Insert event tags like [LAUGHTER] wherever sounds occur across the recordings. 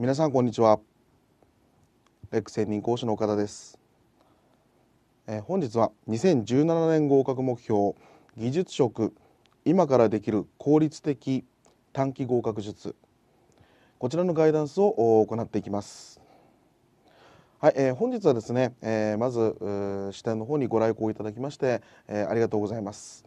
皆さんこんにちはレック専任講師の岡田です、えー、本日は2017年合格目標技術職今からできる効率的短期合格術こちらのガイダンスを行っていきますはい、えー、本日はですね、えー、まず視点の方にご来校いただきまして、えありがとうございます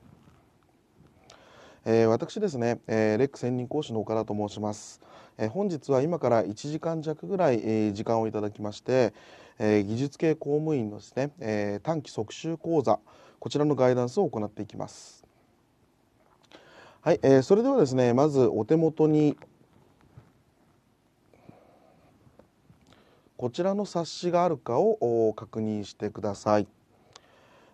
え私ですね、えレック専任講師の岡田と申します、え本日は今から1時間弱ぐらい、え時間をいただきまして、え技術系公務員のですね、え短期速習講座こちらのガイダンスを行っていきます。はい、えー、それではですねまずお手元にこちらの冊子があるかを確認してください。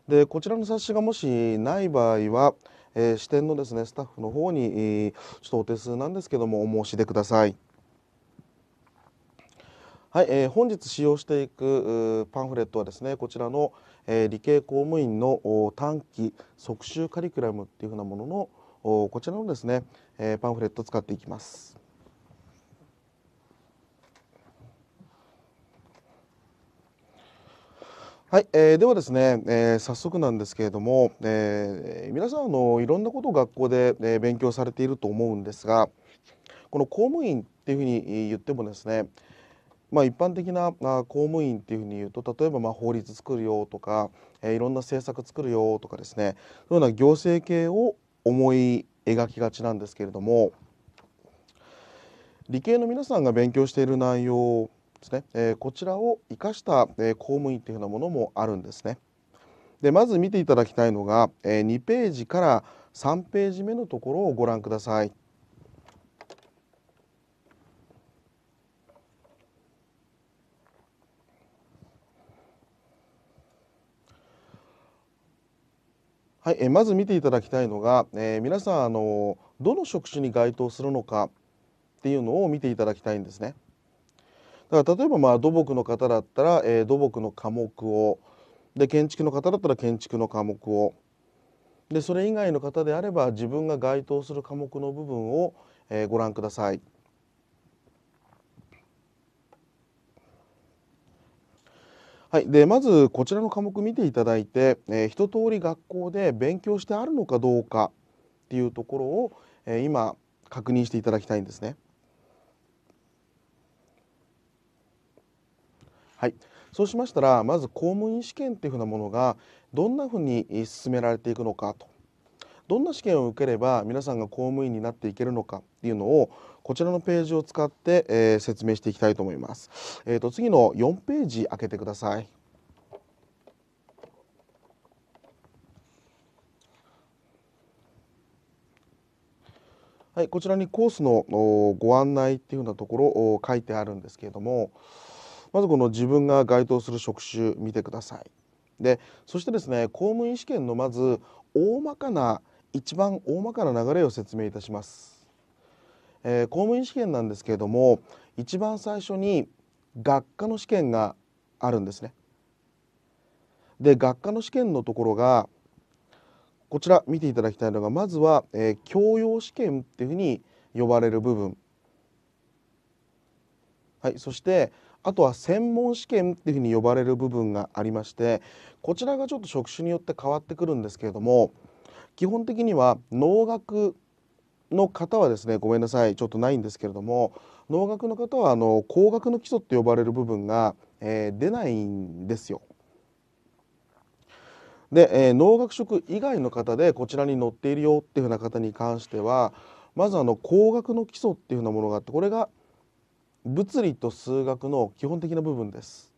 でこちらの冊子がもしない場合は、えー、支店のですねスタッフの方に、えー、ちょっとお手数なんですけどもお申し出ください。はい、えー、本日使用していくパンフレットはですねこちらの、えー、理系公務員の短期即習カリキュラムっていうふうなもののこちらのですね、えー、パンフレットを使っていきます。はい、えー、ではですね、えー、早速なんですけれども、えー、皆さんあのいろんなことを学校で、えー、勉強されていると思うんですがこの公務員っていうふうに言ってもですね、まあ、一般的な公務員っていうふうに言うと例えばまあ法律作るよとか、えー、いろんな政策作るよとかですねそういうような行政系を思い描きがちなんですけれども理系の皆さんが勉強している内容ですね、えこちらを生かした、え公務員というようなものもあるんですね。でまず見ていただきたいのが、え2ページから3ページ目のところをご覧ください。はい、えまず見ていただきたいのが、えー、皆さんあのどの職種に該当するのかっていうのを見ていただきたいんですね。だから例えばまあ土木の方だったら、えー、土木の科目をで建築の方だったら建築の科目をでそれ以外の方であれば自分が該当する科目の部分を、えー、ご覧ください。はい、でまずこちらの科目見ていただいて、えー、一通り学校で勉強してあるのかどうかっていうところを、えー、今確認していただきたいんですね。はい、そうしましたらまず公務員試験っていうふうなものがどんなふうに進められていくのかとどんな試験を受ければ皆さんが公務員になっていけるのかっていうのをこちらのページを使って、えー、説明していきたいと思います。えーと、次の4ページ開けてください。はい、こちらにコースのご案内っていうようなところを書いてあるんですけれども、まずこの自分が該当する職種見てください。でそしてですね公務員試験のまず大まかな一番大まかな流れを説明いたします、えー、公務員試験なんですけれども一番最初に学科の試験があるんですねで学科の試験のところがこちら見ていただきたいのがまずは、えー、教養試験っていうふうに呼ばれる部分はいそしてあとは専門試験っていうふうに呼ばれる部分がありましてこちらがちょっと職種によって変わってくるんですけれども基本的には農学の方はですねごめんなさいちょっとないんですけれども農学の方はあの工学の基礎って呼ばれる部分が、えー、出ないんですよ。で、えー、農学職以外の方でこちらに載っているよっていうふうな方に関してはまずあの工学の基礎っていうふうなものがあってこれが物理と数学の基本的な部分です。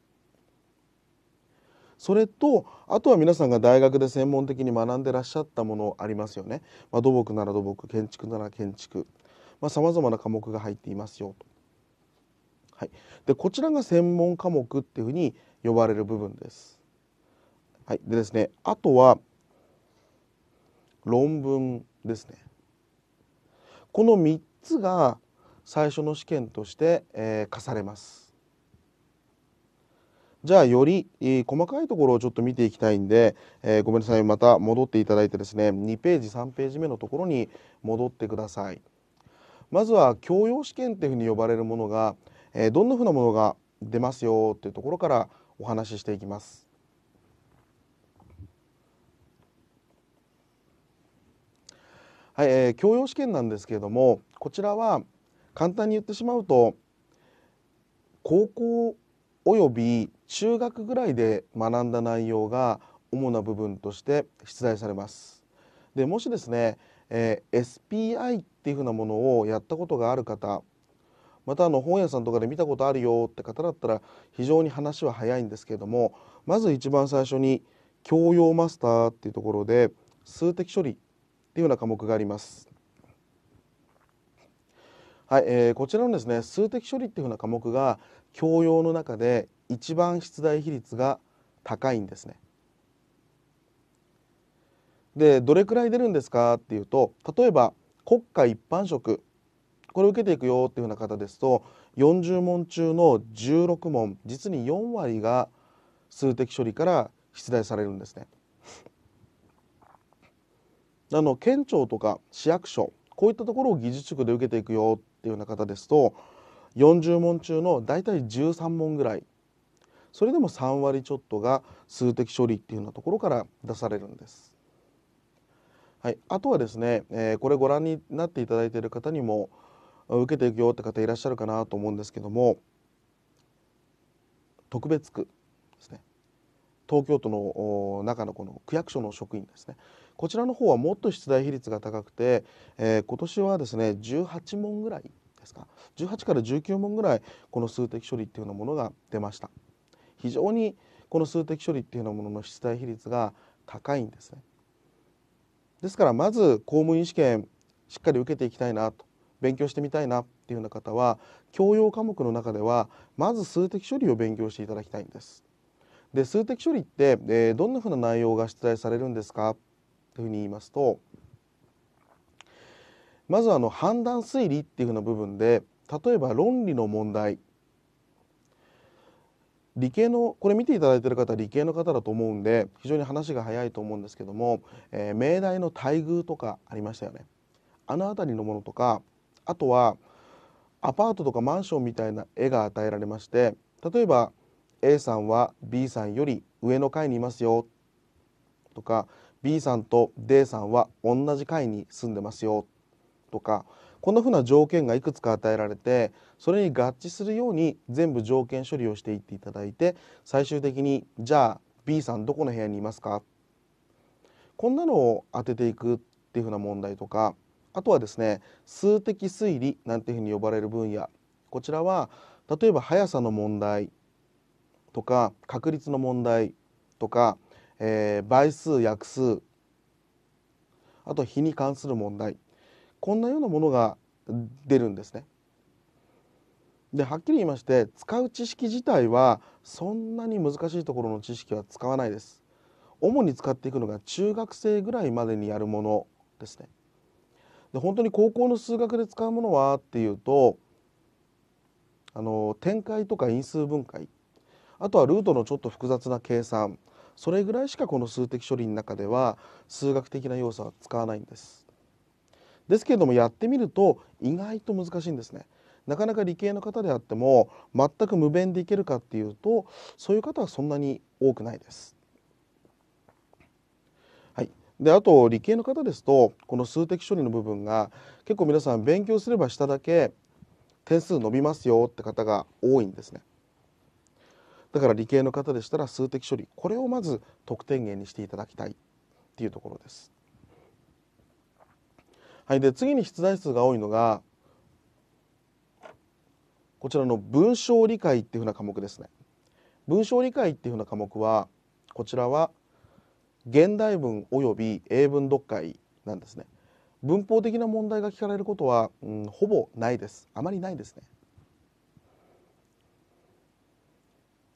それとあとは皆さんが大学で専門的に学んでらっしゃったものありますよね。まあ、土木なら土木建築なら建築さまざ、まな科目が入っていますよと。はい、でこちらが専門科目っていうふうに呼ばれる部分です。はい、でですねあとは論文ですね。この3つが最初の試験として、え課されます。じゃあより、細かいところをちょっと見ていきたいんで、えごめんなさいまた戻っていただいてですね2ページ3ページ目のところに戻ってください。まずは教養試験っていうふうに呼ばれるものが、えどんなふうなものが出ますよっていうところからお話ししていきます。はい、え教養試験なんですけれどもこちらは、簡単に言ってしまうと高校および中学ぐらいで学んだ内容が主な部分として出題されます。でもしですね、えー、SPI っていうふうなものをやったことがある方またあの本屋さんとかで見たことあるよって方だったら非常に話は早いんですけれどもまず一番最初に教養マスターっていうところで数的処理っていうような科目があります。はいえー、こちらのですね数的処理っていうふうな科目が教養の中で一番出題比率が高いんですね。でどれくらい出るんですかっていうと例えば国家一般職これを受けていくよっていうふうな方ですと40問中の16問実に4割が数的処理から出題されるんですね。あの県庁とか市役所こういったところを技術職で受けていくよっていうような方ですと40問中の大体13問ぐらいそれでも3割ちょっとが数的処理っていうようなところから出されるんです。はい、あとはですね、えー、これご覧になっていただいている方にも受けていくよって方いらっしゃるかなと思うんですけども特別区ですね東京都の中のこの区役所の職員ですねこちらの方はもっと出題比率が高くて、えー、今年はですね18問ぐらいですか18から19問ぐらいこの数的処理っていうのものが出ました非常にこの数的処理っていうのものの出題比率が高いんですねですからまず公務員試験しっかり受けていきたいなと勉強してみたいなっていうような方は教養科目の中ではまず数的処理を勉強していただきたいんですで数的処理って、えー、どんなふうな内容が出題されるんですかっというふうに言いますとまずあの判断推理っていうふうな部分で例えば論理の問題理系のこれ見ていただいている方は理系の方だと思うんで非常に話が早いと思うんですけども、えー、命題の待遇とかありましたよねあの辺りのものとかあとはアパートとかマンションみたいな絵が与えられまして例えば A さんは B さんより上の階にいますよとか B さんと D さんは同じ階に住んでますよとかこんなふうな条件がいくつか与えられてそれに合致するように全部条件処理をしていっていただいて最終的にじゃあ B さんどこの部屋にいますかこんなのを当てていくっていうふうな問題とかあとはですね数的推理なんていうふうに呼ばれる分野こちらは例えば速さの問題とか確率の問題とかえー、倍数約数あと比に関する問題こんなようなものが出るんですね。ではっきり言いまして使う知識自体はそんなに難しいところの知識は使わないです。主に使っていくのが中学生ぐらいまでにやるものですね。で本当に高校の数学で使うものはっていうとあの展開とか因数分解あとはルートのちょっと複雑な計算それぐらいしかこの数的処理の中では数学的な要素は使わないんですですけれどもやってみると意外と難しいんですねなかなか理系の方であっても全く無弁でいけるかっていうとそういう方はそんなに多くないですであと理系の方ですとこの数的処理の部分が結構皆さん勉強すればしただけ点数伸びますよって方が多いんですね。だから理系の方でしたら数的処理これをまず得点源にしていただきたいっていうところです。はい、で次に出題数が多いのがこちらの文章理解っていうふうな科目ですね。文章理解っていうふうな科目はこちらは現代文よび英文読解なんですね。文法的な問題が聞かれることは、うん、ほぼないです。あまりないですね。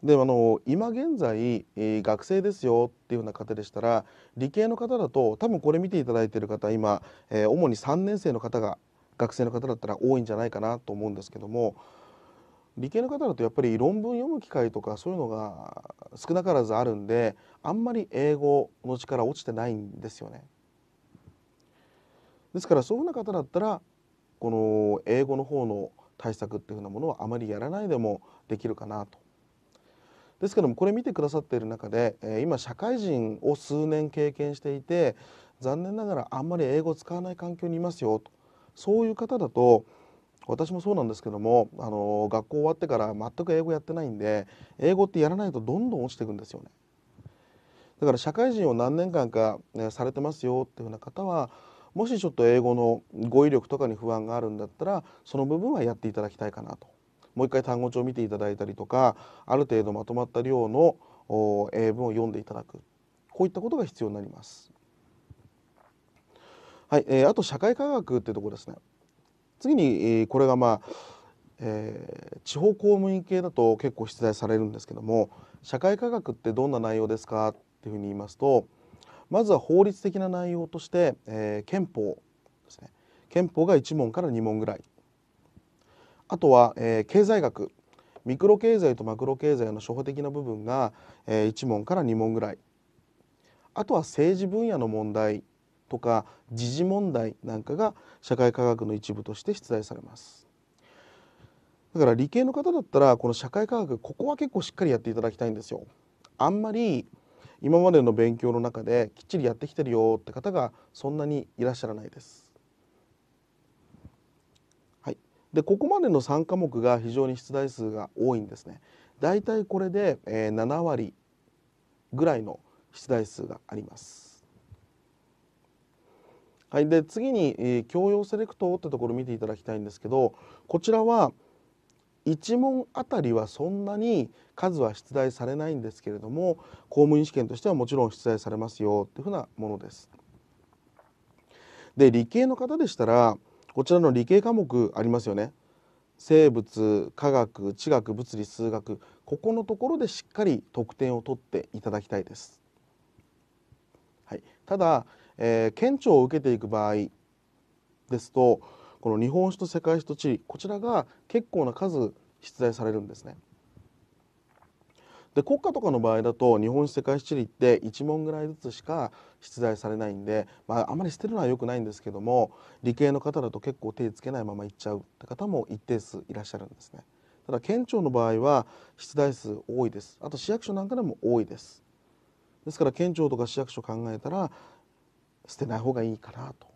であの今現在、えー、学生ですよっていうような方でしたら理系の方だと多分これ見ていただいている方今、えー、主に3年生の方が学生の方だったら多いんじゃないかなと思うんですけども理系の方だとやっぱり論文読む機会とかそういうのが少なからずあるんであんまり英語の力落ちてないんですよね。ですからそういうな方だったらこの英語の方の対策っていうふうなものはあまりやらないでもできるかなとですけどもこれ見てくださっている中で、え今社会人を数年経験していて残念ながらあんまり英語を使わない環境にいますよとそういう方だと私もそうなんですけどもあの学校終わってから全く英語やってないんで英語ってやらないとどんどん落ちていくんですよね。だから社会人を何年間か、ね、されてますよっていうような方はもしちょっと英語の語彙力とかに不安があるんだったらその部分はやっていただきたいかなともう一回単語帳を見ていただいたりとかある程度まとまった量の英文を読んでいただくこういったことが必要になります。はいえー、あと社会科学っていうところですね。次に、えー、これがまあ、えー、地方公務員系だと結構出題されるんですけども社会科学ってどんな内容ですかっていうふうに言いますとまずは法律的な内容として、えー、憲法ですね憲法が1問から2問ぐらいあとは、えー、経済学ミクロ経済とマクロ経済の初歩的な部分が、えー、1問から2問ぐらいあとは政治分野の問題とか時事問題なんかが社会科学の一部として出題されますだから理系の方だったらこの社会科学ここは結構しっかりやっていただきたいんですよあんまり今までの勉強の中できっちりやってきてるよって方がそんなにいらっしゃらないですでここまでの3科目が非常に出題数が多いんですね。だいたいこれで、えー、7割ぐらいの出題数があります。はい、で次に、えー、教養セレクトってところ見ていただきたいんですけどこちらは1問あたりはそんなに数は出題されないんですけれども公務員試験としてはもちろん出題されますよっていうふうなものです。で理系の方でしたらこちらの理系科目ありますよね生物科学地学物理数学ここのところでしっかり得点を取っていただきたいです。はい、ただ、えー、県庁を受けていく場合ですとこの日本史と世界史と地理こちらが結構な数出題されるんですね。で国家とかの場合だと日本史世界史地理って1問ぐらいずつしか出題されないんで、まあ、あまり捨てるのは良くないんですけども理系の方だと結構手つけないままいっちゃうって方も一定数いらっしゃるんですね。ただ県庁の場合は出題数多いですあと市役所なんかでも多いですですから県庁とか市役所考えたら捨てない方がいいかなと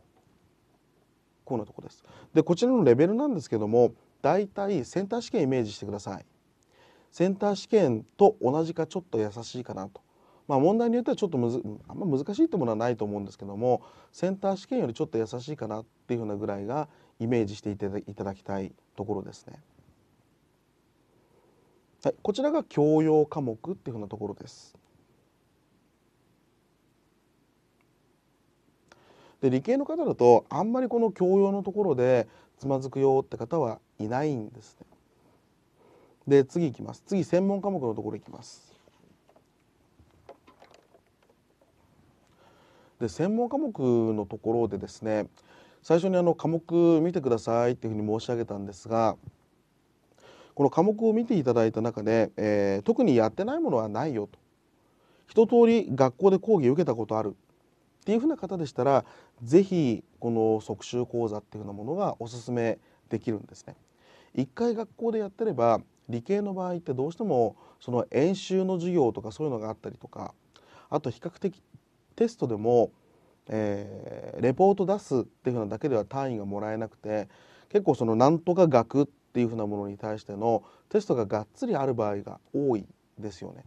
こうなとこですでこちらのレベルなんですけども大体センター試験イメージしてくださいセンター試験と同じかちょっと優しいかなと。まあ、問題によってはちょっとむずあんま難しいってものはないと思うんですけどもセンター試験よりちょっと優しいかなっていうふうなぐらいがイメージしていただいただきたいところですね。はい、こちらが教養科目っていうふうなところです。で理系の方だとあんまりこの教養のところでつまずくよって方はいないんですね。で次いきます次専門科目のところいきますで専門科目のところでですね最初にあの科目見てくださいっていうふうに申し上げたんですがこの科目を見ていただいた中で、えー、特にやってないものはないよと一通り学校で講義受けたことあるっていうふうな方でしたら是非この即習講座っていうふうなものがおすすめできるんですね。一回学校でやってれば理系の場合ってどうしてもその演習の授業とかそういうのがあったりとかあと比較的テストでも、えー、レポート出すっていうふうなだけでは単位がもらえなくて結構そのなんとか学っていうふうなものに対してのテストががっつりある場合が多いですよね。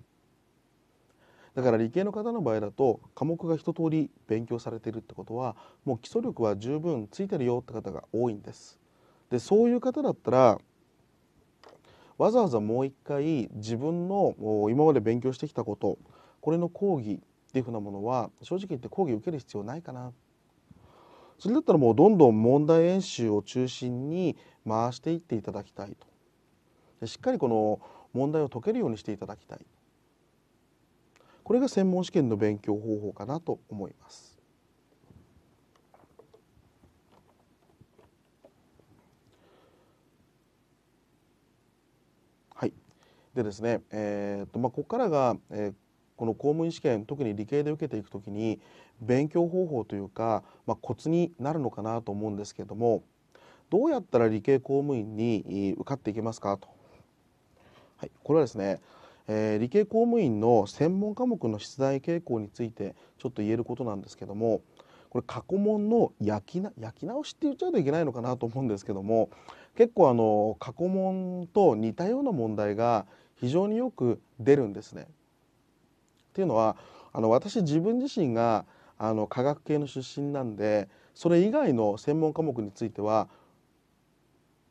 だから理系の方の場合だと科目が一通り勉強されてるってことはもう基礎力は十分ついてるよって方が多いんです。でそういう方だったらわざわざもう一回自分の今まで勉強してきたことこれの講義っていうふうなものは正直言って講義受ける必要ないかなそれだったらもうどんどん問題演習を中心に回していっていただきたいとしっかりこの問題を解けるようにしていただきたいこれが専門試験の勉強方法かなと思います。でですね、えーとまあ、ここからが、えー、この公務員試験特に理系で受けていくときに勉強方法というか、まあ、コツになるのかなと思うんですけどもどうやったら理系公務員に受かっていけますかと、はい、これはですね、えー、理系公務員の専門科目の出題傾向についてちょっと言えることなんですけどもこれ過去問の焼きな焼き直しって言っちゃうといけないのかなと思うんですけども結構あの過去問と似たような問題が非常によく出るんですね。っていうのはあの私自分自身があの科学系の出身なんでそれ以外の専門科目については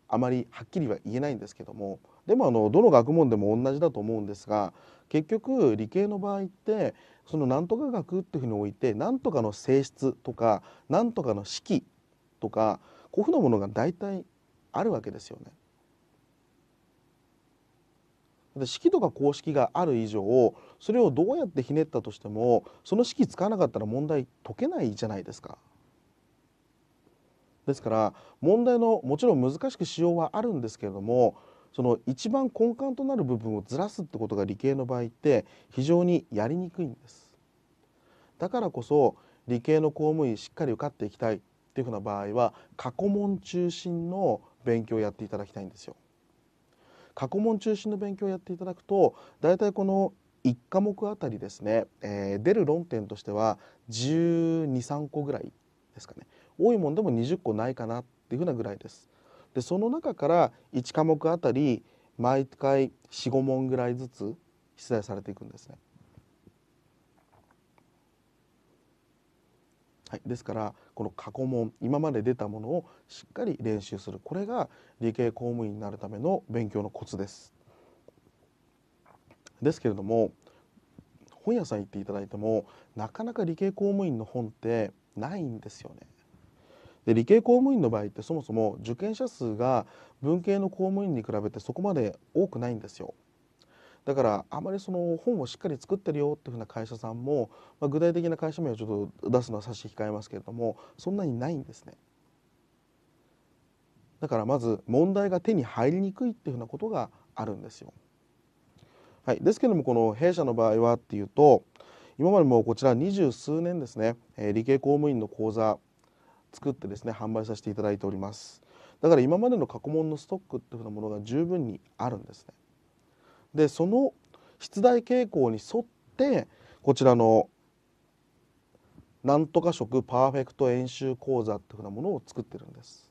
あまりはっきりは言えないんですけどもでもあのどの学問でも同じだと思うんですが結局理系の場合ってそのなんとか学っていうふうにおいてなんとかの性質とかなんとかの式とかこういうふうなものが大体あるわけですよね。で式とか公式がある以上それをどうやってひねったとしてもその式使わなかったら問題解けないじゃないですか。ですから問題のもちろん難しくしようはあるんですけれどもその一番根幹となる部分をずらすってことが理系の場合って非常にやりにくいんです。だからこそ理系の公務員しっかり受かっていきたいっていうふうな場合は過去問中心の勉強をやっていただきたいんですよ。過去問中心の勉強をやっていただくと大体この1科目あたりですね、えー、出る論点としては123個ぐらいですかね多いもんでも20個ないかなっていうふうなぐらいです。でその中から1科目あたり毎回45問ぐらいずつ出題されていくんですね。はい、ですからこの過去問今まで出たものをしっかり練習するこれが理系公務員になるための勉強のコツです。ですけれども本屋さん行っていただいてもなかなか理系公務員の本ってないんですよね。で理系公務員の場合ってそもそも受験者数が文系の公務員に比べてそこまで多くないんですよ。だからあまりその本をしっかり作ってるよっていうふうな会社さんも、まあ、具体的な会社名をちょっと出すのは差し控えますけれどもそんなにないんですね。だからまず問題が手に入りにくいっていうふうなことがあるんですよ。はい、ですけれどもこの弊社の場合はっていうと今までもこちら二十数年ですね、えー、理系公務員の講座作ってですね販売させていただいておりますだから今までの過去問のストックっていうふうなものが十分にあるんですねでその出題傾向に沿ってこちらの「なんとか色パーフェクト演習講座」っていうふうなものを作ってるんです。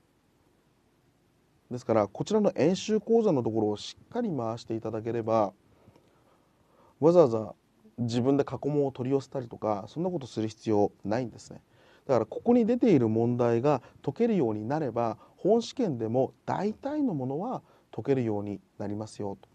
ですからこちらの演習講座のところをしっかり回していただければわざわざ自分で過去問を取り寄せたりとかそんなことする必要ないんですね。だからここに出ている問題が解けるようになれば本試験でも大体のものは解けるようになりますよと。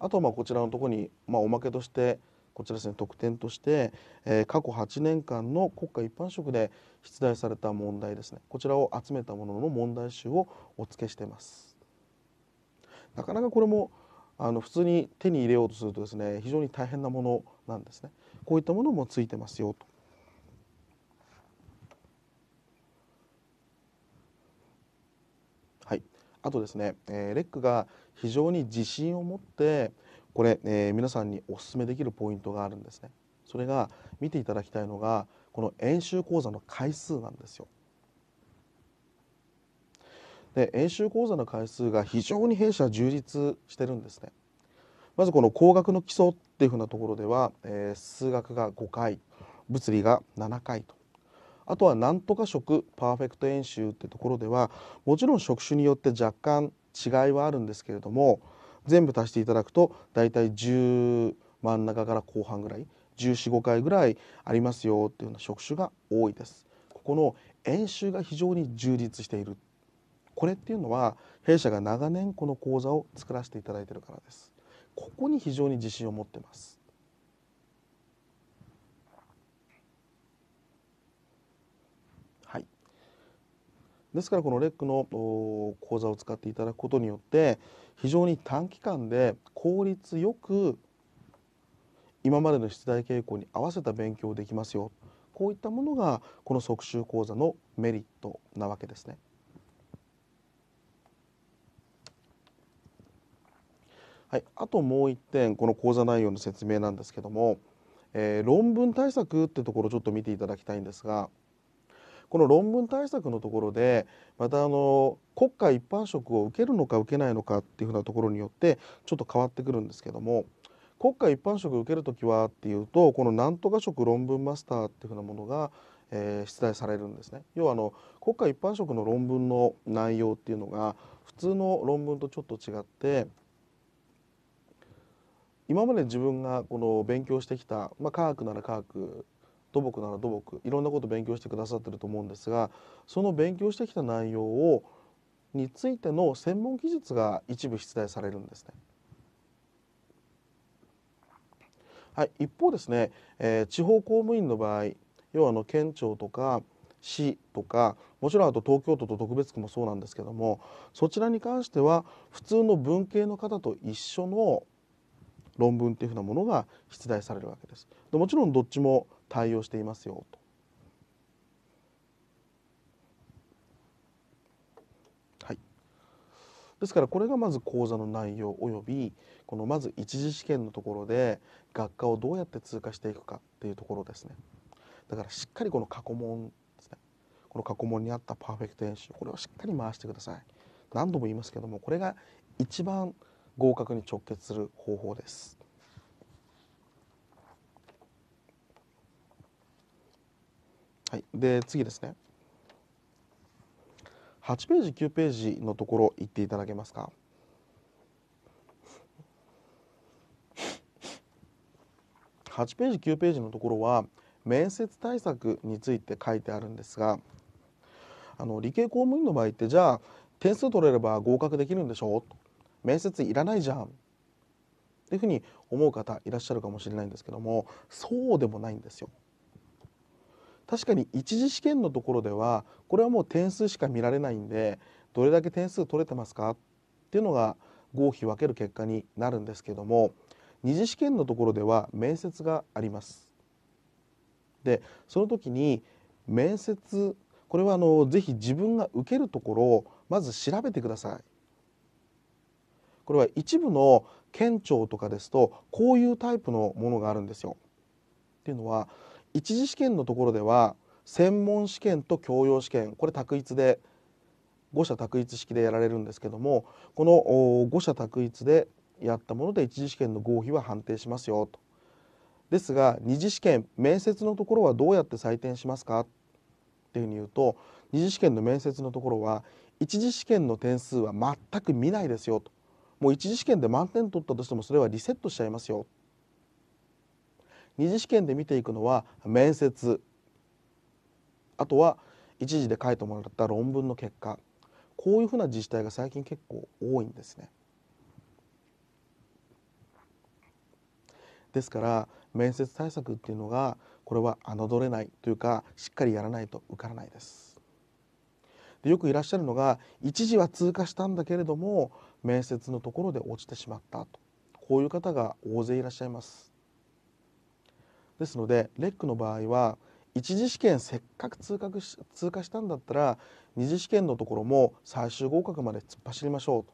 あとまあこちらのところに、まあ、おまけとしてこちらですね特典として、えー、過去8年間の国家一般職で出題された問題ですねこちらを集めたものの問題集をお付けしていますなかなかこれもあの普通に手に入れようとするとですね非常に大変なものなんですねこういったものもついてますよとあとですね、えー、レックが非常に自信を持ってこれ、えー、皆さんにお勧めできるポイントがあるんですねそれが見ていただきたいのがこの演習講座の回数なんですよで演習講座の回数が非常に弊社充実してるんですねまずこの工学の基礎っていうふうなところでは、えー、数学が5回物理が7回とあとはなんとか職パーフェクト演習ってところではもちろん職種によって若干違いはあるんですけれども全部足していただくと大体10真ん中から後半ぐらい1415回ぐらいありますよっていうような職種が多いです。ここの演習が非常に充実しているこれっていうのは弊社が長年この講座を作らせていただいているからです。ここに非常に自信を持ってます。ですからこのレックの講座を使っていただくことによって非常に短期間で効率よく今までの出題傾向に合わせた勉強できますよこういったものがこの即習講座のメリットなわけですね。はい、あともう一点この講座内容の説明なんですけども、えー、論文対策ってところちょっと見ていただきたいんですが。この論文対策のところでまたあの国家一般職を受けるのか受けないのかっていうふうなところによってちょっと変わってくるんですけども国家一般職を受ける時はっていうとこのなんとか職論文マスターっていうふうなものが、えー、出題されるんですね。要はあの国家一般職の論文の内容っていうのが普通の論文とちょっと違って今まで自分がこの勉強してきた、まあ、科学なら科学土木なら土木いろんなこと勉強してくださってると思うんですがその勉強してきた内容をについての専門技術が一部出題されるんですね。はい、一方ですね、えー、地方公務員の場合要はあの県庁とか市とかもちろんあと東京都と特別区もそうなんですけどもそちらに関しては普通の文系の方と一緒の論文っていうふうなものが出題されるわけです。でもちろんどっちも対応していますよと。はい、ですからこれがまず講座の内容およびこのまず一次試験のところで学科をどうやって通過していくかっていうところですね。だからしっかりこの過去問ですねこの過去問にあったパーフェクト演習これをしっかり回してください。何度も言いますけどもこれが一番合格に直結する方法です。はい、で次ですね8ページ9ページのところ行っていただけますか8ページ9ページのところは面接対策について書いてあるんですがあの理系公務員の場合ってじゃあ点数取れれば合格できるんでしょ面接いらないじゃんっていうふうに思う方いらっしゃるかもしれないんですけどもそうでもないんですよ。確かに一次試験のところではこれはもう点数しか見られないんでどれだけ点数取れてますかっていうのが合否分ける結果になるんですけども二次試験のところでは面接があります。でその時に面接これはあのぜひ自分が受けるところをまず調べてください。これは一部の県庁とかですとこういうタイプのものがあるんですよ。っていうのは一次試験のところでは専門試験と教養試験これ択一で五者択一式でやられるんですけどもこの五者択一でやったもので一次試験の合否は判定しますよと。ですが二次試験面接のところはどうやって採点しますかっていうふうに言うと二次試験の面接のところは一次試験の点数は全く見ないですよともう一次試験で満点取ったとしてもそれはリセットしちゃいますよ二次試験で見ていくのは面接あとは一時で書いてもらった論文の結果こういうふうな自治体が最近結構多いんですね。ですから面接対策っていうのがこれは侮れないというかしっかりやらないと受からないですでよくいらっしゃるのが一時は通過したんだけれども面接のところで落ちてしまったとこういう方が大勢いらっしゃいますですのでレックの場合は1次試験せっかく通過し通過したんだったら2次試験のところも最終合格まで突っ走りましょうと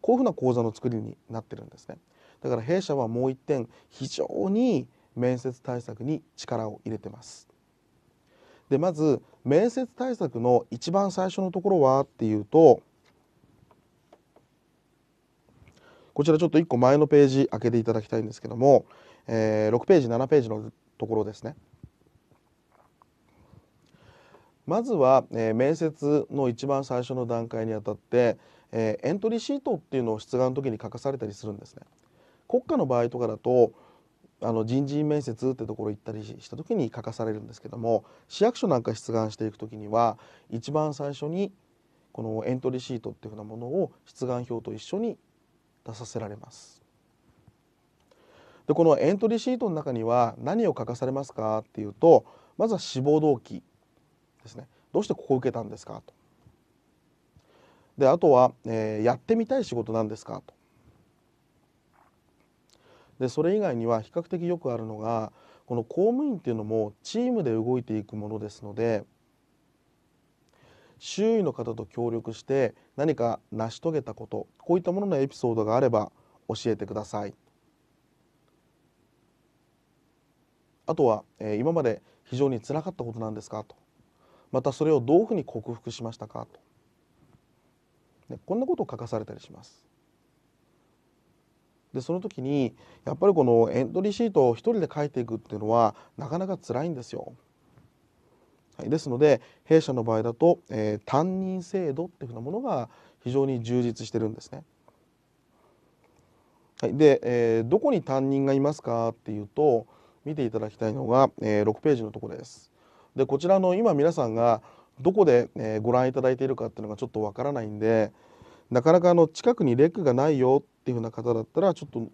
こういうふうな講座の作りになってるんですね。だから弊社はもう一点非常に面接対策に力を入れてます。でまず面接対策の一番最初のところはっていうとこちらちょっと1個前のページ開けていただきたいんですけどもえー、6ページ7ページのところですねまずは、えー、面接の一番最初の段階にあたって、えー、エントリーシートっていうのを出願の時に書かされたりするんですね国家の場合とかだとあの人事院面接ってところ行ったりした時に書かされるんですけども市役所なんか出願していく時には一番最初にこのエントリーシートっていうふうなものを出願票と一緒に出させられます。でこのエントリーシートの中には何を書かされますかっていうとまずは志望動機ですねどうしてここを受けたんですかとであとは、えー、やってみたい仕事なんですかとでそれ以外には比較的よくあるのがこの公務員っていうのもチームで動いていくものですので周囲の方と協力して何か成し遂げたことこういったもののエピソードがあれば教えてください。あとは、えー、今まで非常につらかったことなんですかとまたそれをどういうふうに克服しましたかと、でこんなことを書かされたりします。でその時にやっぱりこのエントリーシートを一人で書いていくっていうのはなかなか辛いんですよ。はい、ですので弊社の場合だと、えー、担任制度っていうふうなものが非常に充実してるんですね。はい、で、えー、どこに担任がいますかっていうと見ていただきたいのが、えー、6ページのところです。でこちらの今皆さんがどこで、えー、ご覧いただいているかっていうのがちょっとわからないんでなかなかあの近くにレックがないよっていうふうな方だったらちょっと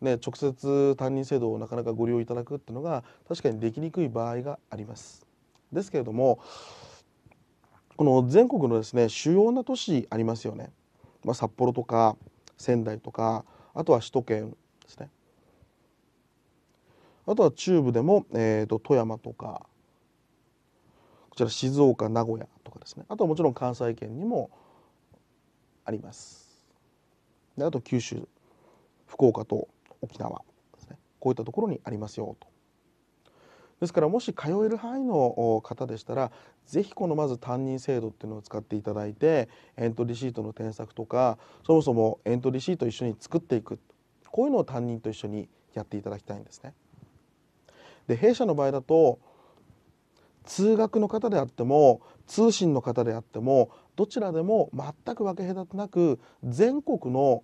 ね、直接担任制度をなかなかご利用いただくっていうのが確かにできにくい場合があります。ですけれどもこの全国のですね主要な都市ありますよね、まあ、札幌とか仙台とかあとは首都圏ですねあとは中部でも、えーと、富山とかこちら静岡名古屋とかですねあとはもちろん関西圏にもありますであと九州福岡と沖縄ですねこういったところにありますよとですからもし通える範囲の方でしたら是非このまず担任制度っていうのを使っていただいてエントリーシートの添削とかそもそもエントリーシート一緒に作っていくこういうのを担任と一緒にやっていただきたいんですね。で弊社の場合だと通学の方であっても通信の方であってもどちらでも全く分け隔てなく全国の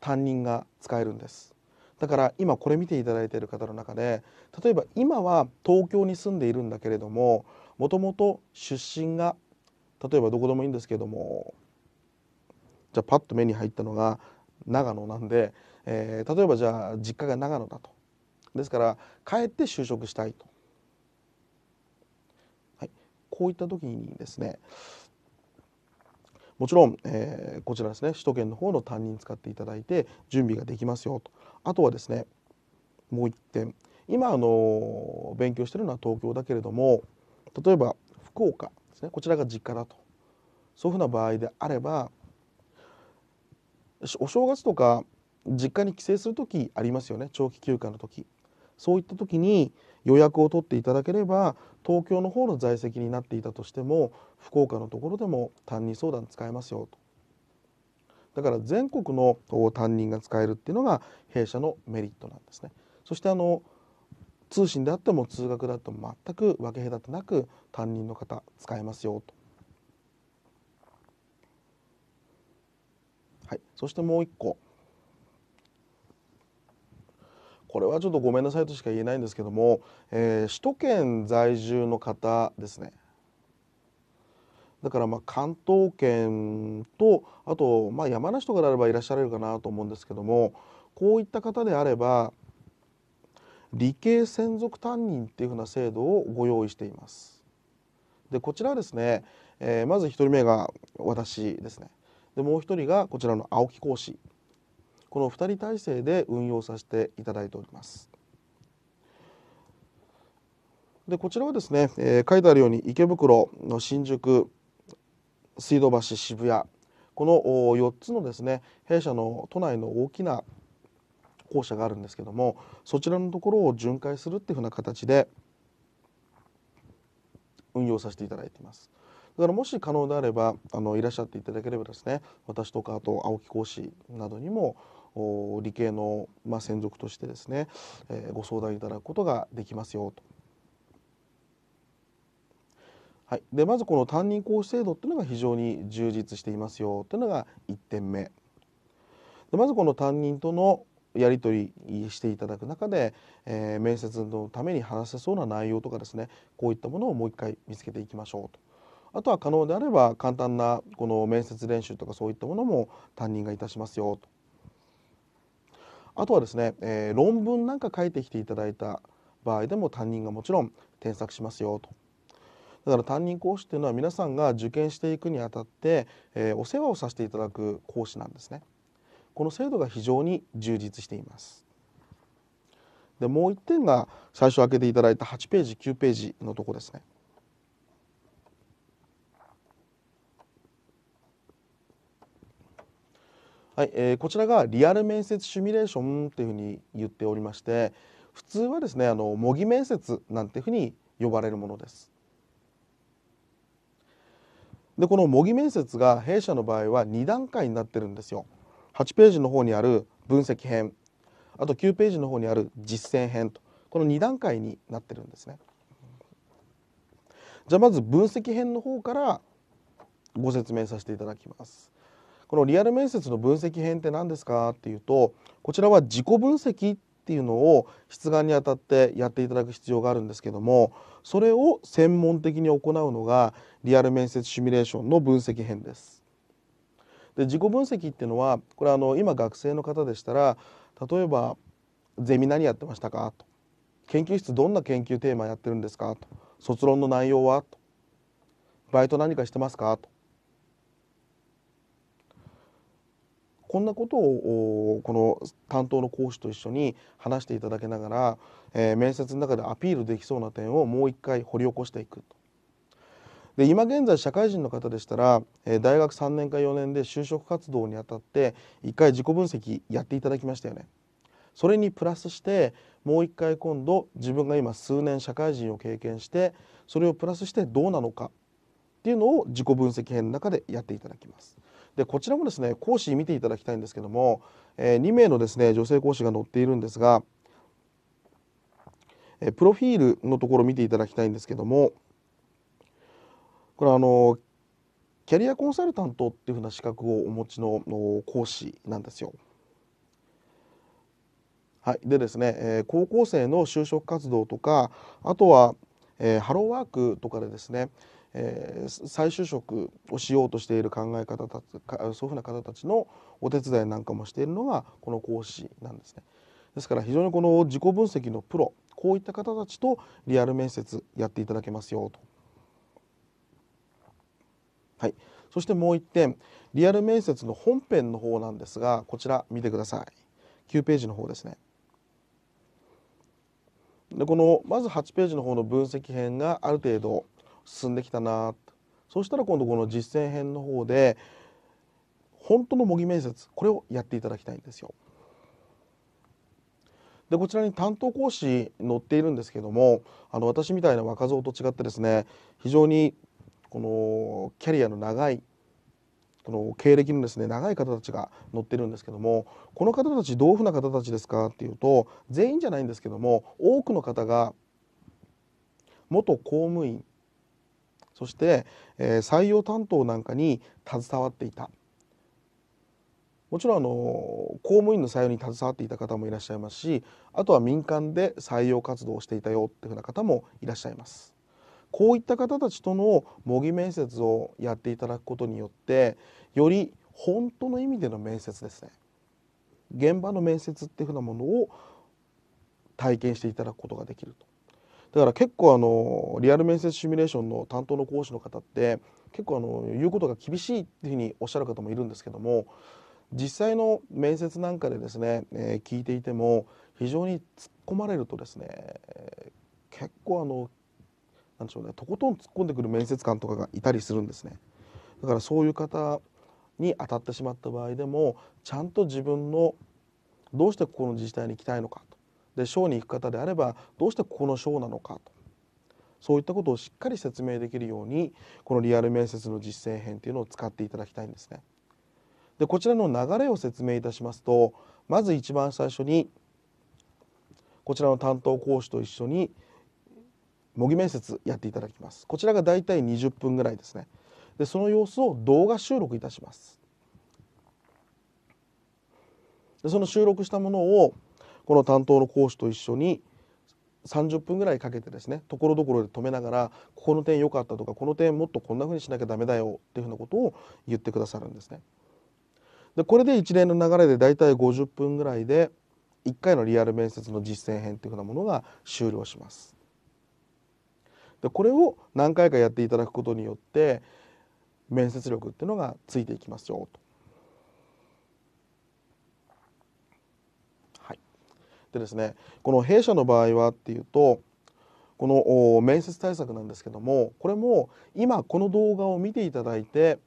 担任が使えるんですだから今これ見ていただいている方の中で例えば今は東京に住んでいるんだけれどももともと出身が例えばどこでもいいんですけどもじゃあパッと目に入ったのが長野なんで、えー、例えばじゃあ実家が長野だとですから帰って就職したいと、はい、こういった時にですねもちろん、えー、こちらですね首都圏の方の担任使っていただいて準備ができますよとあとはですねもう1点今あの勉強してるのは東京だけれども例えば福岡ですねこちらが実家だとそういうふうな場合であればお正月とか実家に帰省する時ありますよね長期休暇の時そういった時に予約を取っていただければ東京の方の在籍になっていたとしても福岡のところでも担任相談使えますよとだから全国の担任が使えるっていうのが弊社のメリットなんですねそしてあの通信であっても通学であっても全く分け隔てなく担任の方使えますよとはいそしてもう一個これはちょっとごめんなさいとしか言えないんですけども、えー、首都圏在住の方ですねだからまあ関東圏とあとまあ山梨とかであればいらっしゃれるかなと思うんですけどもこういった方であれば理系専属担任っていうふうな制度をご用意しています。でこちらはですね、えー、まず1人目が私ですねでもう1人がこちらの青木講師この2人体制で運用させていただいております。でこちらはですね、えー、書いてあるように池袋の新宿水道橋渋谷この4つのですね弊社の都内の大きな校舎があるんですけどもそちらのところを巡回するっていうふうな形で運用させていただいています。だからもし可能であればあのいらっしゃっていただければですね私とかあと青木講師などにも理系の、まあ、専属としてですね、えー、ご相談いただくことができますよと。はい、でまずこの担任講師制度っていうのが非常に充実していますよというのが1点目。でまずこの担任とのやり取りしていただく中で、えー、面接のために話せそうな内容とかですねこういったものをもう一回見つけていきましょうと。あとは可能であれば簡単なこの面接練習とかそういったものも担任がいたしますよと。あとはですね、えー、論文なんか書いてきていただいた場合でも担任がもちろん添削しますよと。だから担任講師っていうのは皆さんが受験していくにあたって、えー、お世話をさせていただく講師なんですね。この制度が非常に充実しています。でもう一点が最初開けていただいた8ページ9ページのとこですね。はいえー、こちらがリアル面接シミュレーションというふうに言っておりまして普通はですねあの模擬面接なんていうふうに呼ばれるものです。でこの模擬面接が弊社の場合は2段階になってるんですよ。8ページの方にある分析編あと9ページの方にある実践編とこの2段階になってるんですね。じゃあまず分析編の方からご説明させていただきます。このリアル面接の分析編って何ですかっていうとこちらは自己分析っていうのを出願にあたってやっていただく必要があるんですけどもそれを専門的に行うのがリアル面接シミュレーションの分析編です。で自己分析っていうのはこれあの今学生の方でしたら例えば「ゼミ何やってましたか?」と「研究室どんな研究テーマやってるんですか?」と「卒論の内容は?」と「バイト何かしてますか?」とこんなことをこの担当の講師と一緒に話していただきながら、えー、面接の中でアピールできそうな点をもう一回掘り起こしていくと。で今現在社会人の方でしたら、えー、大学3年か4年で就職活動にあたって一回自己分析やっていただきましたよね。それにプラスしてもう一回今度自分が今数年社会人を経験してそれをプラスしてどうなのかっていうのを自己分析編の中でやっていただきます。でこちらもですね講師見ていただきたいんですけども、えー、2名のですね女性講師が載っているんですが、えー、プロフィールのところ見ていただきたいんですけどもこれはあのキャリアコンサルタントっていうふうな資格をお持ちの講師なんですよ。はい、でですね、えー、高校生の就職活動とかあとは、えー、ハローワークとかでですねえー、再就職をしようとしている考え方たちそういうふうな方たちのお手伝いなんかもしているのがこの講師なんですね。ですから非常にこの自己分析のプロこういった方たちとリアル面接やっていただけますよと。はい、そしてもう一点リアル面接の本編の方なんですがこちら見てください9ページの方ですね。でこのまず8ページの方の分析編がある程度進んできたなそしたら今度この実践編の方で本当の模擬面接これをやっていただきたいんですよ。でこちらに担当講師載っているんですけどもあの私みたいな若造と違ってですね非常にこのキャリアの長いこの経歴のですね長い方たちが載ってるんですけどもこの方たちどういうふうな方たちですかっていうと全員じゃないんですけども多くの方が元公務員そして、え採用担当なんかに携わっていたもちろんあの公務員の採用に携わっていた方もいらっしゃいますしあとは民間で採用活動をしていたよっていうふうな方もいらっしゃいます。こういった方たちとの模擬面接をやっていただくことによってより本当の意味での面接ですね現場の面接っていうふうなものを体験していただくことができるとだから結構あのリアル面接シミュレーションの担当の講師の方って結構あの言うことが厳しいっていうふうにおっしゃる方もいるんですけども実際の面接なんかでですね、えー、聞いていても非常に突っ込まれるとですね結構あのなんでしょうねとことん突っ込んでくる面接官とかがいたりするんですね。だからそういう方に当たってしまった場合でもちゃんと自分のどうしてここの自治体に行きたいのかでショーに行く方であればどうしてここのショーなのかとそういったことをしっかり説明できるようにこのリアル面接の実践編というのを使っていただきたいんですね。でこちらの流れを説明いたしますとまず一番最初にこちらの担当講師と一緒に模擬面接やっていただきますこちらがだいたい20分ぐらいですねでその様子を動画収録いたしますでその収録したものをこの担当の講師と一緒に30分ぐらいかけてですねところどころで止めながらここの点良かったとかこの点もっとこんな風にしなきゃダメだよっていうふうなことを言ってくださるんですね。でこれで一連の流れでだいたい50分ぐらいで1回のリアル面接の実践編というふうなものが終了します。でこれを何回かやっていただくことによって面接力っていうのがついていきますよと。でですねこの弊社の場合はっていうとこの面接対策なんですけどもこれも今この動画を見ていただいて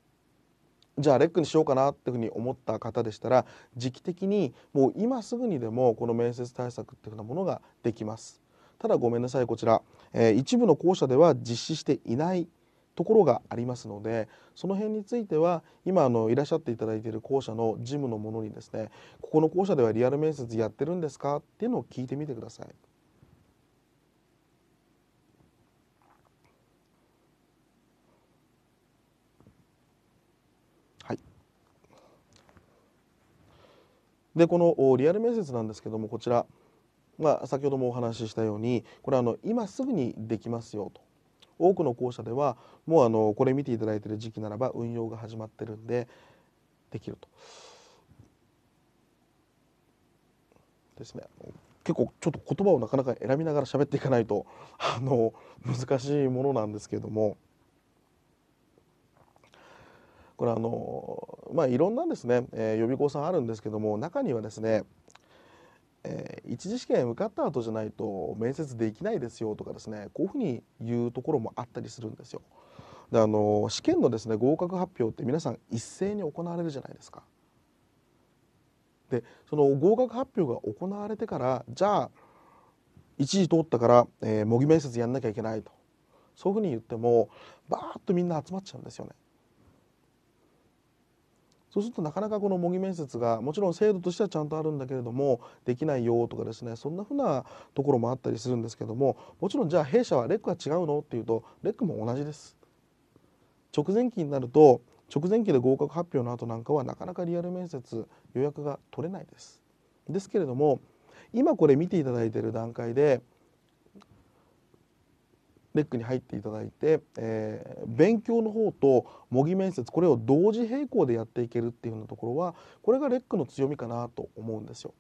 じゃあレックにしようかなっていうふうに思った方でしたら時期的にもう今すぐにでもこの面接対策っていうふうなものができます。ただごめんなさいこちら、えー、一部の校舎では実施していないところがありますのでその辺については今あのいらっしゃっていただいている校舎の事務のものにですねここの校舎ではリアル面接やってるんですかっていうのを聞いてみてください。でこのリアル面接なんですけどもこちら、まあ、先ほどもお話ししたようにこれあの今すぐにできますよと多くの校舎ではもうあのこれ見ていただいている時期ならば運用が始まってるんでできると。ですね結構ちょっと言葉をなかなか選びながら喋っていかないと [LAUGHS] あの難しいものなんですけれどもこれあのまあいろんなですね、えー、予備校さんあるんですけども中にはですねえー、一次試験へ向かった後じゃないと面接できないですよとかですねこういうふうに言うところもあったりするんですよ。であの試験のですね合格発表って皆さん一斉に行われるじゃないですか。でその合格発表が行われてからじゃあ一時通ったから、えー、模擬面接やんなきゃいけないとそういうふうに言ってもバーッとみんな集まっちゃうんですよね。そうするとなかなかこの模擬面接がもちろん制度としてはちゃんとあるんだけれどもできないよとかですねそんなふうなところもあったりするんですけどももちろんじゃあ弊社はレックは違うのっていうとレックも同じです。直前期になると直前期で合格発表の後なんかはなかなかリアル面接予約が取れないです。ですけれども今これ見ていただいている段階でレックに入っていただいて、えー、勉強の方と模擬面接これを同時並行でやっていけるっていうようなところはこれがレックの強みかなと思うんですよ。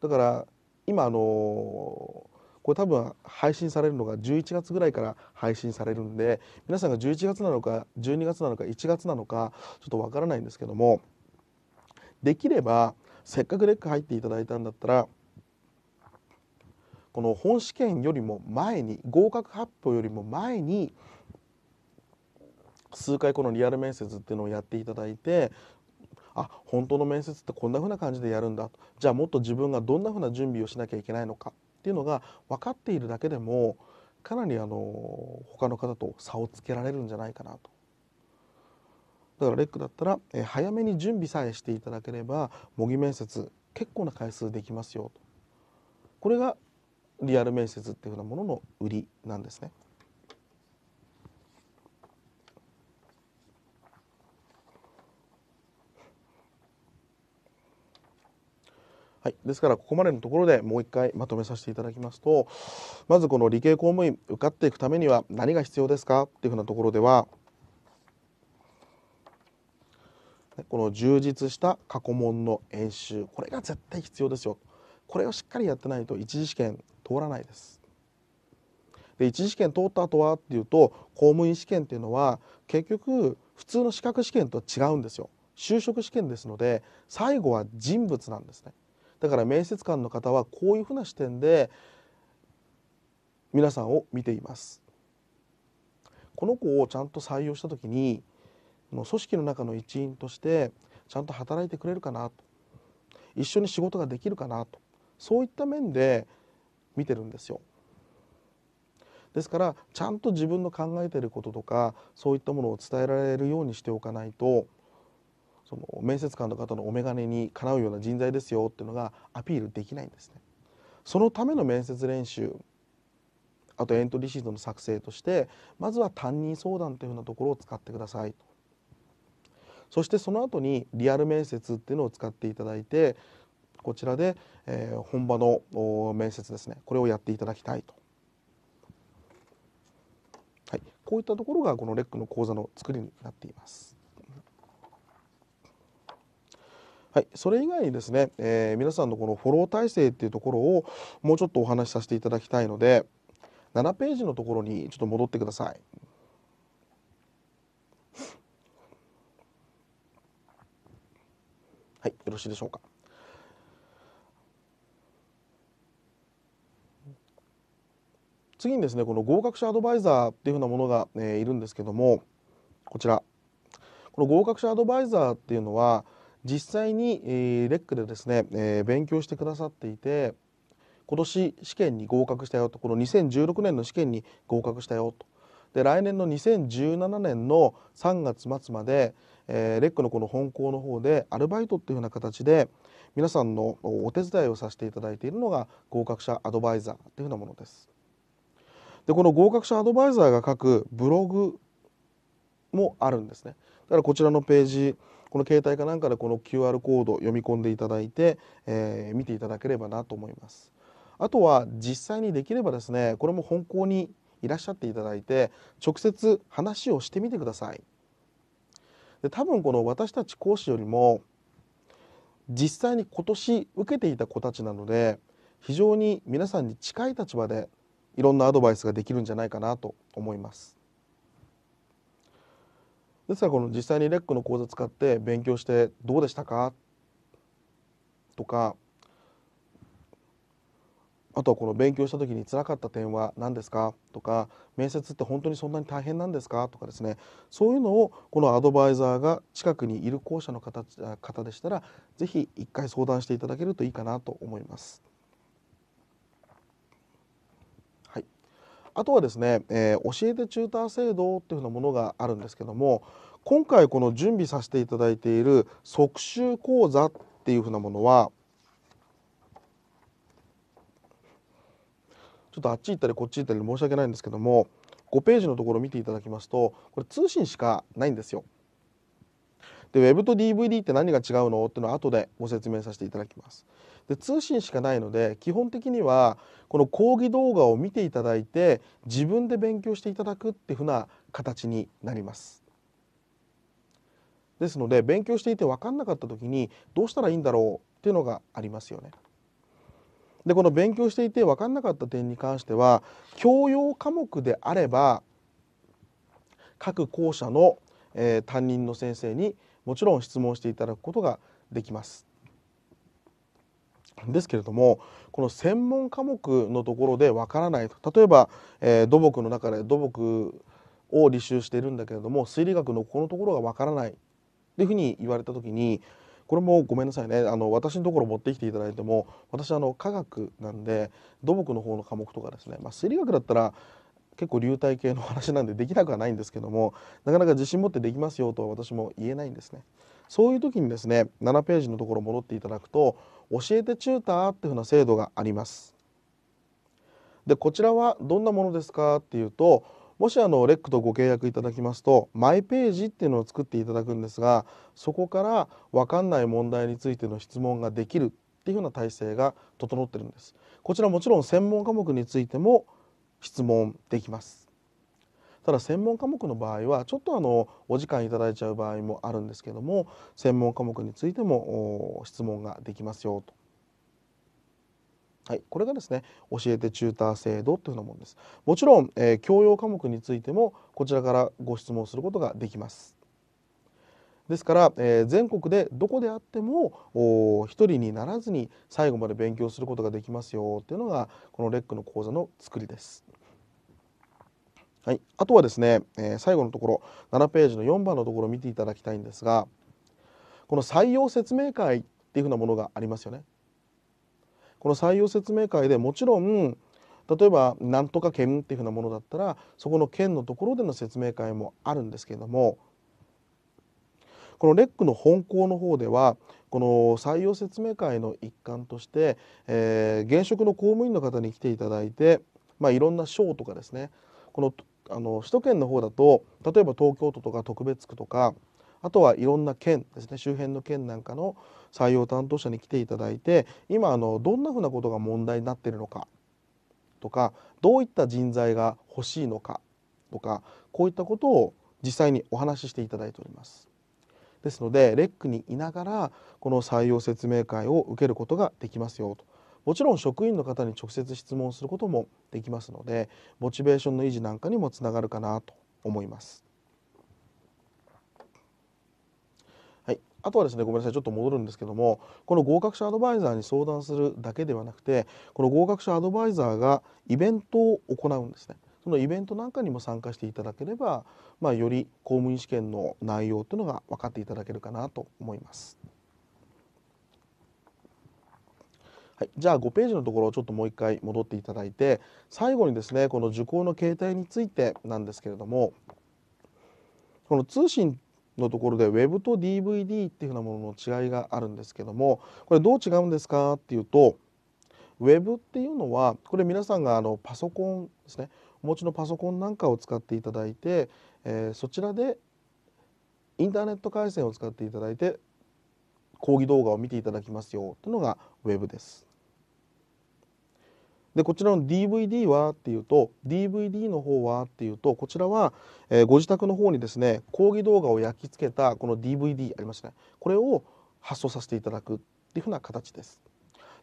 だから今あのー、これ多分配信されるのが11月ぐらいから配信されるんで皆さんが11月なのか12月なのか1月なのかちょっとわからないんですけどもできればせっかくレック入っていただいたんだったらこの本試験よりも前に合格発表よりも前に数回このリアル面接っていうのをやっていただいてあ本当の面接ってこんなふうな感じでやるんだじゃあもっと自分がどんなふうな準備をしなきゃいけないのかっていうのが分かっているだけでもかなりあの他の方と差をつけられるんじゃないかなと。だからレックだったら、え早めに準備さえしていただければ模擬面接結構な回数できますよと。これがリアル面接っていうふうなものの売りなんですね。はい、ですからここまでのところでもう一回まとめさせていただきますとまずこの理系公務員受かっていくためには何が必要ですかっていうふうなところではこの充実した過去問の演習これが絶対必要ですよこれをしっかりやってないと一次試験通らないです。で一次試験通った後はっていうと公務員試験っていうのは結局普通の資格試験とは違うんですよ。就職試験ですので最後は人物なんですね。だから面接官の方はこういうふうな視点で皆さんを見ています。この子をちゃんと採用した時に組織の中の一員としてちゃんと働いてくれるかなと一緒に仕事ができるかなとそういった面で見てるんですよ。ですからちゃんと自分の考えていることとかそういったものを伝えられるようにしておかないとその面接官の方のお眼鏡にかなうような人材ですよっていうのがアピールできないんですね。そのための面接練習あとエントリーシートの作成としてまずは担任相談というふうなところを使ってくださいそしてその後にリアル面接っていうのを使っていただいてこちらで、えー、本場の面接ですねこれをやっていただきたいと、はい、こういったところがこのレックの講座の作りになっています。はい、それ以外にですね、えー、皆さんのこのフォロー体制っていうところをもうちょっとお話しさせていただきたいので7ページのところにちょっと戻ってください。はい、よろしいでしょうか。次にですねこの合格者アドバイザーっていうふうなものが、えー、いるんですけどもこちらこの合格者アドバイザーっていうのは実際に、えー、レックでですね、えー、勉強してくださっていて今年試験に合格したよとこの2016年の試験に合格したよとで来年の2017年の3月末まで、えー、レックのこの本校の方でアルバイトっていうふうな形で皆さんのお手伝いをさせていただいているのが合格者アドバイザーというふうなものです。でこの合格者アドバイザーが書くブログもあるんですねだからこちらのページこの携帯かなんかでこの QR コード読み込んでいただいて、えー、見ていただければなと思いますあとは実際にできればですねこれも本校にいらっしゃっていただいて直接話をしてみてくださいで多分この私たち講師よりも実際に今年受けていた子たちなので非常に皆さんに近い立場でいろんなアドバイスができるんじゃないかなと思います。ですからこの実際にレックの講座使って勉強してどうでしたかとかあとはこの勉強した時につらかった点は何ですかとか面接って本当にそんなに大変なんですかとかですねそういうのをこのアドバイザーが近くにいる校舎の方方でしたら是非一回相談していただけるといいかなと思います。あとはですね、えー、教えてチューター制度というふうなものがあるんですけども今回この準備させていただいている即習講座っていうふうなものはちょっとあっち行ったりこっち行ったり申し訳ないんですけども5ページのところ見ていただきますとこれ通信しかないんですよ。で Web と DVD って何が違うのっていうのは後でご説明させていただきます。で通信しかないので基本的にはこの講義動画を見ていただいて自分で勉強していただくっていうふうな形になります。ですので勉強していて分かんなかった時にどうしたらいいんだろうっていうのがありますよね。でこの勉強していて分かんなかった点に関しては教養科目であれば各校舎の、えー、担任の先生にもちろん質問していただくことができます。ですけれどもこの専門科目のところでわからない例えば、えー、土木の中で土木を履修しているんだけれども推理学のここのところがわからないっていうふうに言われた時にこれもごめんなさいねあの私のところ持ってきていただいても私あの科学なんで土木の方の科目とかですね、まあ、理学だったら結構流体系の話なんでできなくはないんですけどもなかなか自信持ってできますよとは私も言えないんですね。そういう時にですね7ページのところ戻っていただくと「教えてチューター」っていうふうな制度があります。でこちらはどんなものですかっていうともしあのレックとご契約いただきますとマイページっていうのを作っていただくんですがそこから分かんない問題についての質問ができるっていうふうな体制が整ってるんです。こちらもちろん専門科目についても質問できます。ただ専門科目の場合はちょっとあのお時間いただいちゃう場合もあるんですけども専門科目についても質問ができますよと。はい、これがですね教えてチューター制度というのものですもちろん、えー、教養科目についてもこちらからご質問することができますですから、えー、全国でどこであっても一人にならずに最後まで勉強することができますよっていうのがこのレックの講座の作りです。はい、あとはですね、えー、最後のところ7ページの4番のところを見ていただきたいんですがこの採用説明会っていうふうなものがありますよね。この採用説明会でもちろん例えば「なんとか県」っていうふうなものだったらそこの県のところでの説明会もあるんですけれどもこのレックの本校の方ではこの採用説明会の一環として、えー、現職の公務員の方に来ていただいて、まあ、いろんな賞とかですねこのあの首都圏の方だと例えば東京都とか特別区とかあとはいろんな県ですね周辺の県なんかの採用担当者に来ていただいて今あのどんなふうなことが問題になっているのかとかどういった人材が欲しいのかとかこういったことを実際にお話ししていただいております。ですのでレックにいながらこの採用説明会を受けることができますよともちろん職員の方に直接質問することもできますのでモチベーションの維持なんかにもつながるかなと思います。はい、あとはですねごめんなさいちょっと戻るんですけどもこの合格者アドバイザーに相談するだけではなくてこの合格者アドバイザーがイベントを行うんですね。そのイベントなんかにも参加していただければ、まあ、より公務員試験の内容というのが分かっていただけるかなと思います。はい、じゃあ5ページのところをちょっともう一回戻っていただいて最後にですねこの受講の形態についてなんですけれどもこの通信のところで Web と DVD っていうふうなものの違いがあるんですけどもこれどう違うんですかっていうと Web っていうのはこれ皆さんがあのパソコンですねお持ちのパソコンなんかを使っていただいて、えー、そちらでインターネット回線を使っていただいて講義動画を見ていただきますよというのがウェブです。でこちらの DVD はっていうと DVD の方はっていうとこちらは、えー、ご自宅の方にですね講義動画を焼き付けたこの DVD ありましたねこれを発送させていただくっていうふうな形です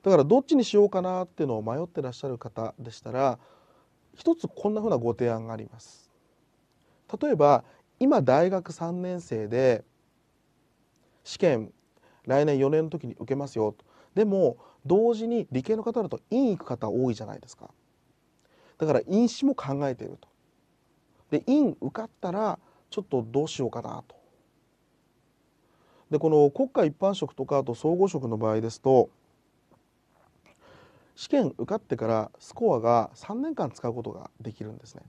だからどっちにしようかなっていうのを迷ってらっしゃる方でしたら一つこんなふうなご提案があります。例えば今大学3年生で試験来年4年の時に受けますよとでも同時に理系の方だと院行く方多いじゃないですかだから院試も考えているとで院受かったらちょっとどうしようかなとでこの国家一般職とかあと総合職の場合ですと試験受かってからスコアが3年間使うことができるんですね。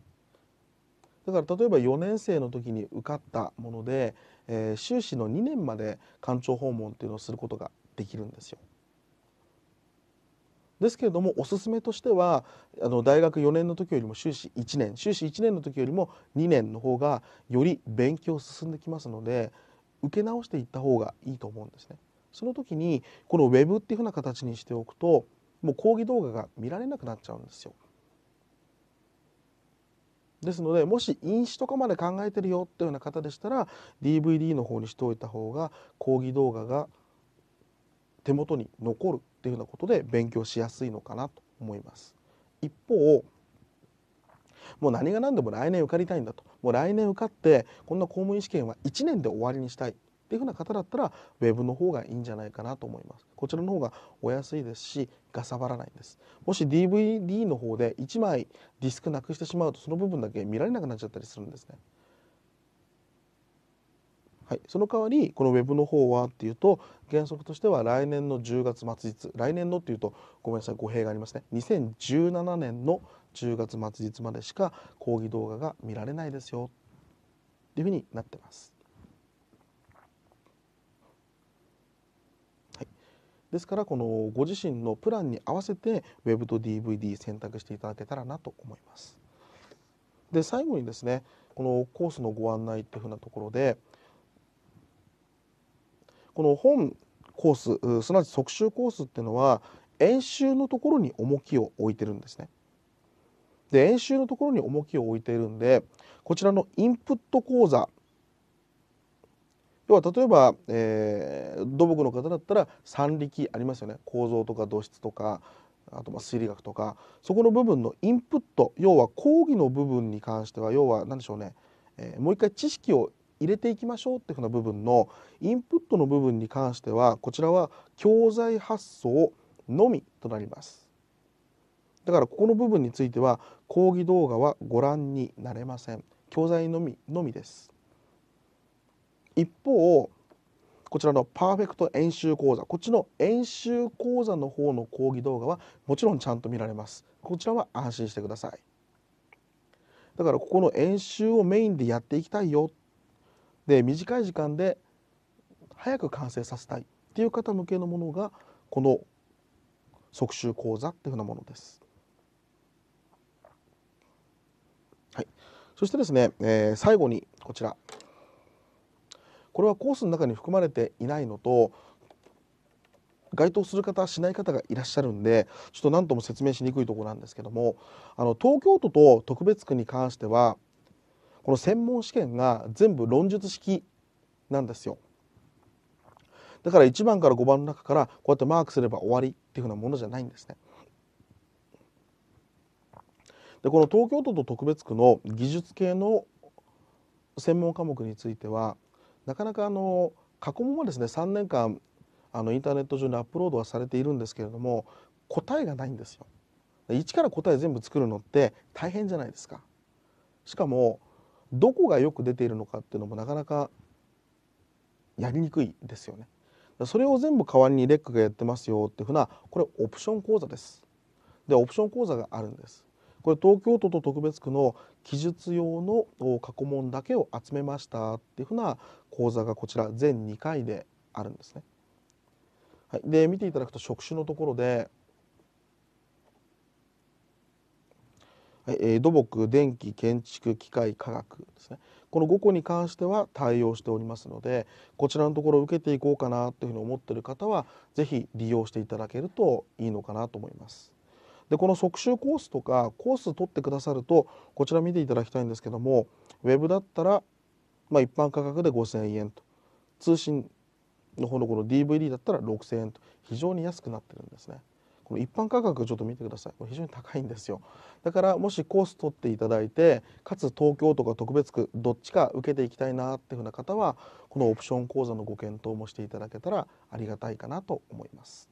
だから例えば4年生の時に受かったもので、えー、修士の2年まで官庁訪問っていうのをすることができるんですよ。ですけれどもおすすめとしてはあの大学4年の時よりも修士1年修士1年の時よりも2年の方がより勉強進んできますので受け直していった方がいいと思うんですね。その時にこのウェブっていうふうな形にしておくともう講義動画が見られなくなっちゃうんですよ。ですのでもし飲酒とかまで考えてるよっていうような方でしたら DVD の方にしておいた方が講義動画が手元に残るっていうようなことで勉強しやすいのかなと思います。一方もう何が何でも来年受かりたいんだともう来年受かってこんな公務員試験は1年で終わりにしたいっていうふうな方だったらウェブの方がいいんじゃないかなと思いますこちらの方がお安いですしがさばらないんですもし DVD の方で1枚ディスクなくしてしまうとその部分だけ見られなくなっちゃったりするんですねはい、その代わりこの Web の方はっていうと原則としては来年の10月末日来年のっていうとごめんなさい語弊がありますね2017年の10月末日までしか講義動画が見られないですよっていうふうになってます。ですからこのご自身のプランに合わせて Web と DVD 選択していただけたらなと思います。で最後にですねこのコースのご案内というふうなところでこの本コースすなわち即習コースっていうのは演習のところに重きを置いてるんですね。で演習のところに重きを置いているんでこちらのインプット講座要は例えば、えー、土木の方だったら三力ありますよね構造とか土質とかあとま推理学とかそこの部分のインプット要は講義の部分に関しては要は何でしょうね、えー、もう一回知識を入れていきましょうっていうふうな部分のインプットの部分に関してはこちらは教材発送のみとなりますだからここの部分については講義動画はご覧になれません教材のみのみです一方こちらのパーフェクト演習講座こっちの演習講座の方の講義動画はもちろんちゃんと見られますこちらは安心してくださいだからここの演習をメインでやっていきたいよで短い時間で早く完成させたいっていう方向けのものがこの即習講座っていうふうなものです。はい、そしてですね、えー、最後にこちらこれはコースの中に含まれていないのと該当する方しない方がいらっしゃるんでちょっと何とも説明しにくいところなんですけどもあの東京都と特別区に関してはこの専門試験が全部論述式なんですよ。だから1番から5番の中からこうやってマークすれば終わりっていうふうなものじゃないんですね。でこの東京都と特別区の技術系の専門科目についてはなかなかあの過去問はですね3年間あのインターネット上にアップロードはされているんですけれども答えがないんですよ。一から答え全部作るのって大変じゃないですか。しかもどこがよく出ているのかっていうのもなかなかやりにくいですよね。それを全部代わりにレックがやってますよっていうふうなこれオプション講座です。でオプション講座があるんです。これ東京都と特別区の記述用の過去問だけを集めましたっていうふうな講座がこちら全2回であるんですね。はい、で見ていただくと職種のところで、はいえー、土木電気建築機械科学ですねこの5個に関しては対応しておりますのでこちらのところ受けていこうかなというふうに思っている方は是非利用していただけるといいのかなと思います。でこの即習コースとかコース取ってくださるとこちら見ていただきたいんですけどもウェブだったら、まあ、一般価格で5000円と通信の方のこの DVD だったら6000円と非常に安くなってるんですね。この一般価格ちょっと見てくださいこれ非常に高いんですよだからもしコース取っていただいてかつ東京とか特別区どっちか受けていきたいなっていうふうな方はこのオプション講座のご検討もしていただけたらありがたいかなと思います。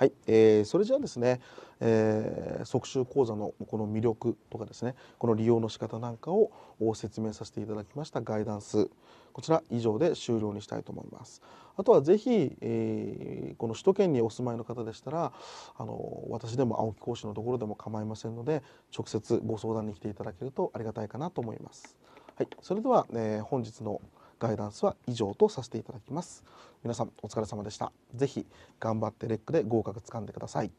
はい、えー、それじゃあですね、えー、即習講座のこの魅力とかですねこの利用の仕方なんかを説明させていただきましたガイダンスこちら以上で終了にしたいと思いますあとはぜひ、えー、この首都圏にお住まいの方でしたらあの私でも青木講師のところでも構いませんので直接ご相談に来ていただけるとありがたいかなと思いますはい、それでは、えー、本日のガイダンスは以上とさせていただきます皆さんお疲れ様でしたぜひ頑張ってレックで合格つかんでください